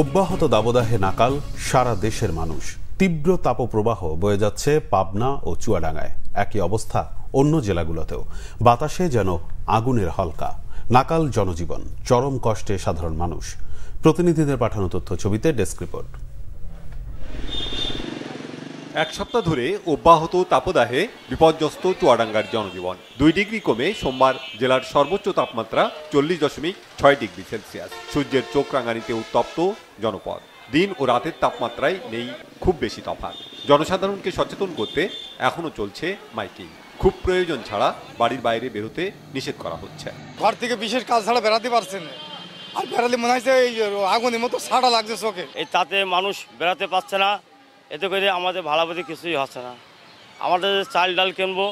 অব্যাহত দাবদাহে নাকাল সারা দেশের মানুষ তীব্র তাপপ্রবাহ বয়ে যাচ্ছে পাবনা ও চুয়াডাঙ্গায় একই অবস্থা অন্য জেলাগুলোতেও বাতাসে যেন আগুনের হলকা নাকাল জনজীবন চরম কষ্টে সাধারণ মানুষ প্রতিনিধিদের পাঠানো তথ্য ছবিতে ডেস্ক রিপোর্ট এক সপ্তাহ ধরে অব্যাহত তাপদাহে বিপর্যস্ত চুয়াডাঙ্গার জনজীবন দুই ডিগ্রি কমে সোমবার জেলার সর্বোচ্চ তাপমাত্রা চল্লিশ দশমিক ছয় ডিগ্রি সেলসিয়াস সূর্যের চোখ রাঙানিতে উত্তপ্ত জনপদ দিন ও রাতের তাপমাত্রায় নেই খুব বেশি তফাৎ জনসাধারণকে সচেতন করতে এখনও চলছে মাইকিং খুব প্রয়োজন ছাড়া বাড়ির বাইরে বেরোতে নিষেধ করা হচ্ছে ঘর থেকে বিশেষ কাজ ছাড়া বেড়াতে পারছেন আর বেড়ালে মনে হয় এই আগুনের মতো সাড়া লাগছে চোখে এই তাতে মানুষ বেড়াতে পারছে না এতে করে আমাদের ভাড়া কিছুই হচ্ছে না আমাদের চাল ডাল কিনবো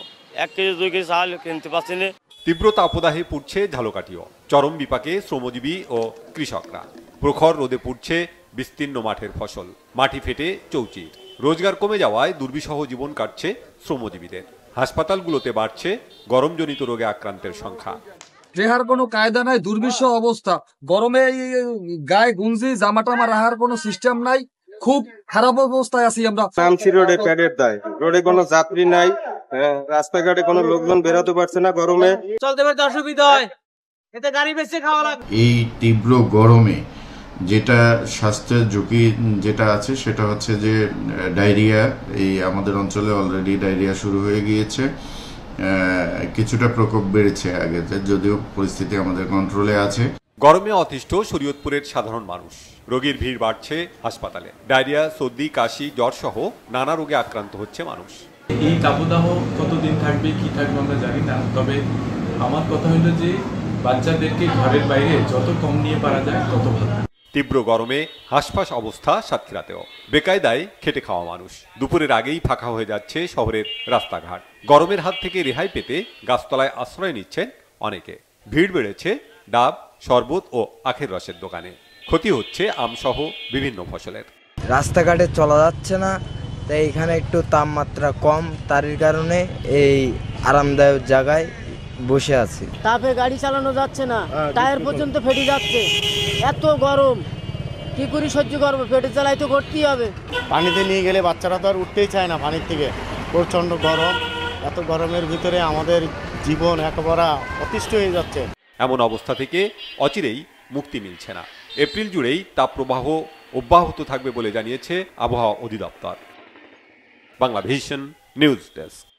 এক কেজি দুই কেজি চাল কিনতে পারছি না তীব্র তাপদাহে পুড়ছে ঝালকাঠিও চরম বিপাকে শ্রমজীবী ও কৃষকরা প্রখর রোদে পুড়ছে বিস্তীর্ণ মাঠের ফসল মাটি ফেটে চৌচির রোজগার কমে যাওয়ায় দুর্বিষহ জীবন কাটছে শ্রমজীবীদের হাসপাতালগুলোতে বাড়ছে গরমজনিত রোগে আক্রান্তের সংখ্যা রেহার কোনো কায়দা নাই দুর্বিষ অবস্থা গরমে গায়ে গুঞ্জি জামাটামা রাহার কোনো সিস্টেম নাই খুব খারাপ অবস্থায় আছি আমরা নামছি রোডে প্যাডের দায় রোডে কোনো যাত্রী নাই হ্যাঁ, রাস্তাঘাটে কোনো লোকজন বেরোতে পারছে না গরমে চলতে পারতে অসুবিধা হয় এতে গাড়ি বেশি খাওয়া লাগে এই তীব্র গরমে যেটা স্বাস্থ্যের ঝুঁকি যেটা আছে সেটা হচ্ছে যে ডায়রিয়া এই আমাদের অঞ্চলে অলরেডি ডায়রিয়া শুরু হয়ে গিয়েছে কিছুটা প্রকোপ বেড়েছে আগে যদিও পরিস্থিতি আমাদের কন্ট্রোলে আছে গরমে অতিষ্ঠ শরীয়তপুরের সাধারণ মানুষ রোগীর ভিড় বাড়ছে হাসপাতালে ডায়রিয়া সর্দি কাশি জ্বর সহ নানা রোগে আক্রান্ত হচ্ছে মানুষ এই তাপদাহ কতদিন থাকবে কি থাকবে আমরা জানি না তবে আমার কথা হলো যে বাচ্চাদেরকে ঘরের বাইরে যত কম নিয়ে পারা যায় তত ভালো তীব্র গরমে হাসপাস অবস্থা সাতক্ষীরাতেও বেকায়দায় খেটে খাওয়া মানুষ দুপুরের আগেই ফাঁকা হয়ে যাচ্ছে শহরের রাস্তাঘাট গরমের হাত থেকে রেহাই পেতে গাছতলায় আশ্রয় নিচ্ছেন অনেকে ভিড় বেড়েছে ডাব শরবত ও আখের রসের দোকানে ক্ষতি হচ্ছে আমসহ বিভিন্ন ফসলের রাস্তাঘাটে চলা যাচ্ছে না তাই এখানে একটু তাপমাত্রা কম তার কারণে এই আরামদায়ক জায়গায় বসে আছি তাপে গাড়ি চালানো যাচ্ছে না হ্যাঁ, টায়ার পর্যন্ত ফেটে যাচ্ছে এত গরম কি করে সহ্য করবো ফেটে চালাই তো করতেই হবে পানিতে নিয়ে গেলে বাচ্চারা তো আর উঠতেই চায় না পানির থেকে প্রচণ্ড গরম এত গরমের ভিতরে আমাদের জীবন একেবারে অতিষ্ঠ হয়ে যাচ্ছে এমন অবস্থা থেকে অচিরেই মুক্তি মিলছে না এপ্রিল জুড়েই তাপপ্রবাহ অব্যাহত থাকবে বলে জানিয়েছে আবহাওয়া অধিদপ্তর বাংলা ভিশন নিউজ ডেস্ক